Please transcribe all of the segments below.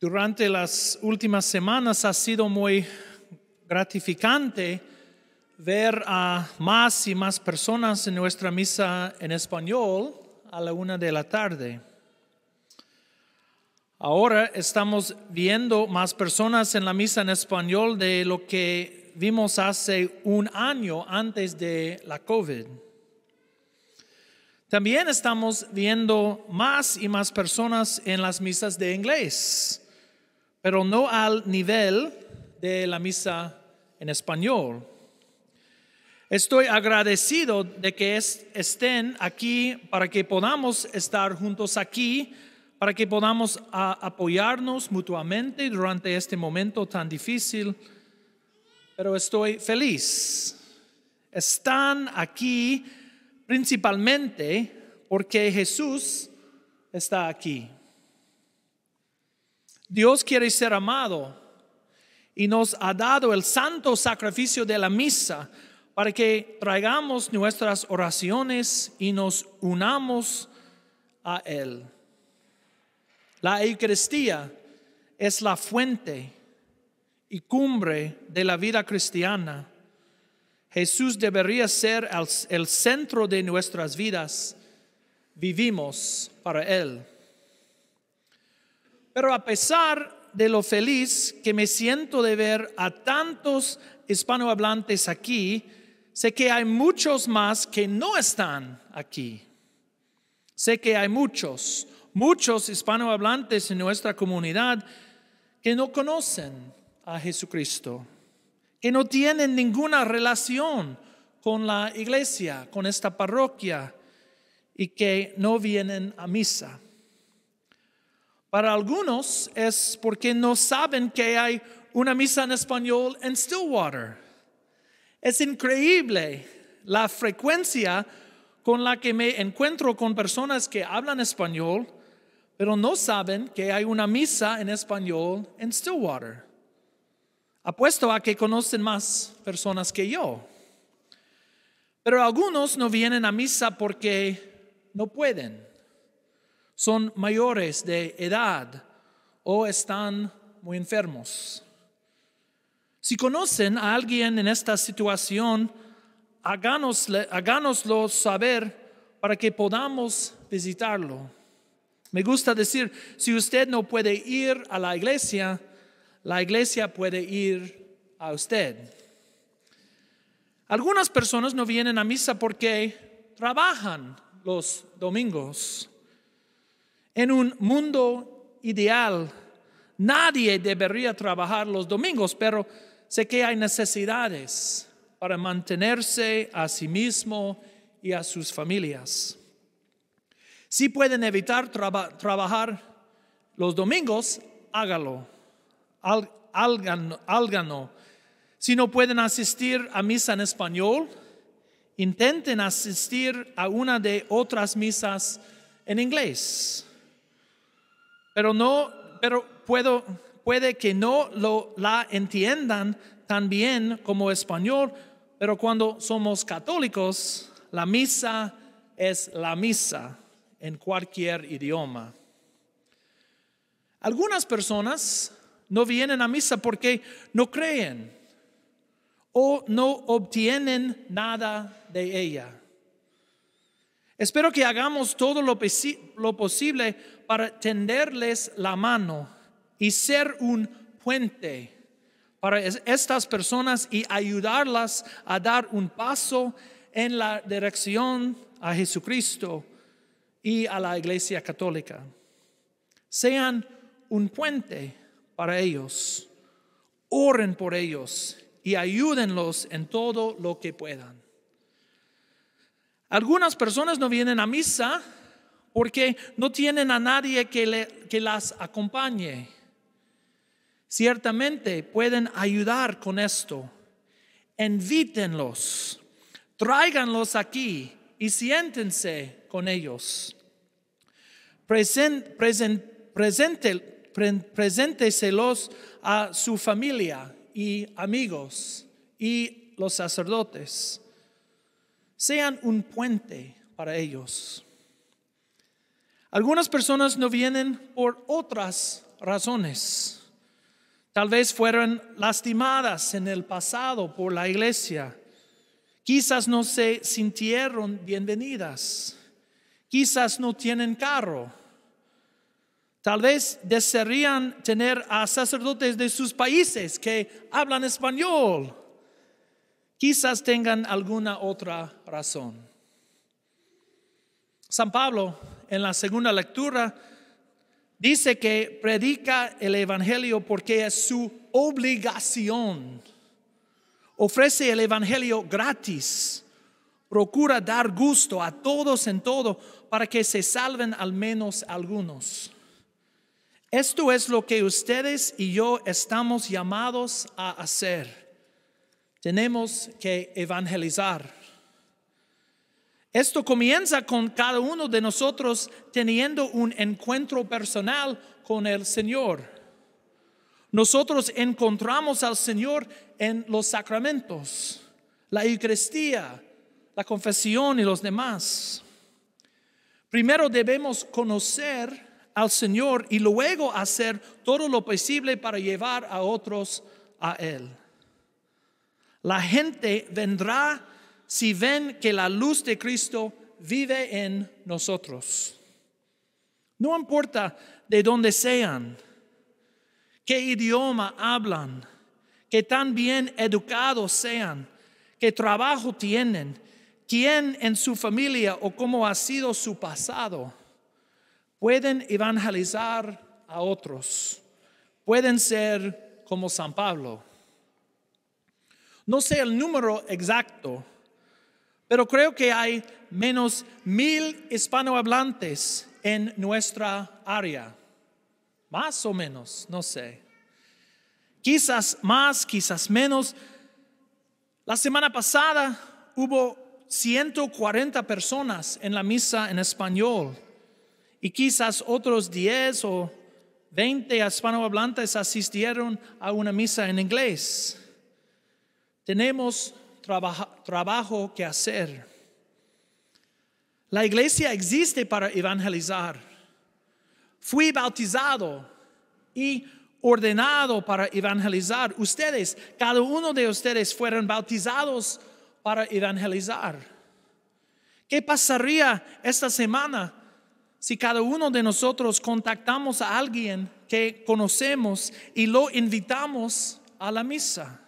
Durante las últimas semanas ha sido muy gratificante ver a más y más personas en nuestra misa en español a la una de la tarde. Ahora estamos viendo más personas en la misa en español de lo que vimos hace un año antes de la COVID. También estamos viendo más y más personas en las misas de inglés pero no al nivel de la misa en español. Estoy agradecido de que estén aquí para que podamos estar juntos aquí, para que podamos apoyarnos mutuamente durante este momento tan difícil. Pero estoy feliz. Están aquí principalmente porque Jesús está aquí. Dios quiere ser amado y nos ha dado el santo sacrificio de la misa para que traigamos nuestras oraciones y nos unamos a Él. La Eucaristía es la fuente y cumbre de la vida cristiana. Jesús debería ser el, centro de nuestras vidas. Vivimos para Él. Pero a pesar de lo feliz que me siento de ver a tantos hispanohablantes aquí, sé que hay muchos más que no están aquí. Sé que hay muchos, muchos hispanohablantes en nuestra comunidad que no conocen a Jesucristo, que no tienen ninguna relación con la iglesia, con esta parroquia, y que no vienen a misa. Para algunos es porque no saben que hay una misa en español en Stillwater. Es increíble la frecuencia con la que me encuentro con personas que hablan español, pero no saben que hay una misa en español en Stillwater. Apuesto a que conocen más personas que yo. Pero algunos no vienen a misa porque no pueden son mayores de edad o están muy enfermos. Si conocen a alguien en esta situación, háganos háganoslo saber para que podamos visitarlo. Me gusta decir, si usted no puede ir a la iglesia, la iglesia puede ir a usted. Algunas personas no vienen a misa porque trabajan los domingos. En un mundo ideal, nadie debería trabajar los domingos, pero sé que hay necesidades para mantenerse a sí mismo y a sus familias. Si pueden evitar trabajar los domingos, hágalo. háganlo. Si no pueden asistir a misa en español, intenten asistir a una de otras misas en inglés pero no, pero puedo, puede que no lo, la entiendan tan bien como español, pero cuando somos católicos, la misa es la misa en cualquier idioma. Algunas personas no vienen a misa porque no creen o no obtienen nada de ella. Espero que hagamos todo lo, lo posible para tenderles la mano y ser un puente para estas personas y ayudarlas a dar un paso en la dirección a Jesucristo y a la Iglesia Católica. Sean un puente para ellos, oren por ellos y ayúdenlos en todo lo que puedan. Algunas personas no vienen a misa porque no tienen a nadie que, las acompañe. Ciertamente pueden ayudar con esto. Invítenlos, tráiganlos aquí y siéntense con ellos. Present, a su familia y amigos y los sacerdotes. Sean un puente para ellos. Algunas personas no vienen por otras razones. Tal vez fueron lastimadas en el pasado por la iglesia. Quizás no se sintieron bienvenidas. Quizás no tienen carro. Tal vez desearían tener a sacerdotes de sus países que hablan español. Quizás tengan alguna otra razón. San Pablo en la segunda lectura, dice que predica el Evangelio porque es su obligación. Ofrece el Evangelio gratis. Procura dar gusto a todos en todo para que se salven al menos algunos. Esto es lo que ustedes y yo estamos llamados a hacer. Tenemos que evangelizar. Esto comienza con cada uno de nosotros teniendo un encuentro personal con el Señor. Nosotros encontramos al Señor en los sacramentos, la Eucaristía, la confesión y los demás. Primero debemos conocer al Señor y luego hacer todo lo posible para llevar a otros a Él. La gente vendrá si ven que la luz de Cristo vive en nosotros. No importa de dónde sean, qué idioma hablan, qué tan bien educados sean, qué trabajo tienen, quién en su familia o cómo ha sido su pasado, pueden evangelizar a otros, pueden ser como San Pablo. No sé el número exacto, pero creo que hay menos mil hispanohablantes en nuestra área. Más o menos, no sé. Quizás más, quizás menos. La semana pasada hubo 140 personas en la misa en español y quizás otros 10 o 20 hispanohablantes asistieron a una misa en inglés. Tenemos trabajo que hacer. La iglesia existe para evangelizar. Fui bautizado y ordenado para evangelizar. Ustedes, cada uno de ustedes fueron bautizados para evangelizar. ¿Qué pasaría esta semana si cada uno de nosotros contactamos a alguien que conocemos y lo invitamos a la misa?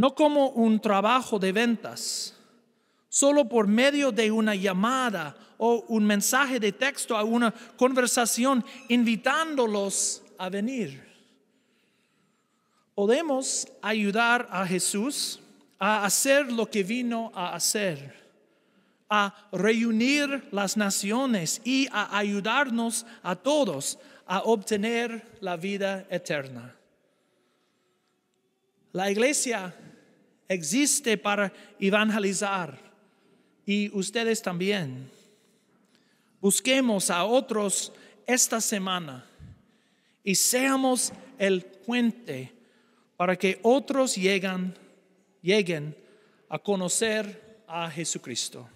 no como un trabajo de ventas, solo por medio de una llamada o un mensaje de texto a una conversación invitándolos a venir. Podemos ayudar a Jesús a hacer lo que vino a hacer, a reunir las naciones y a ayudarnos a todos a obtener la vida eterna. La iglesia existe para evangelizar y ustedes también. Busquemos a otros esta semana y seamos el puente para que otros lleguen, lleguen a conocer a Jesucristo.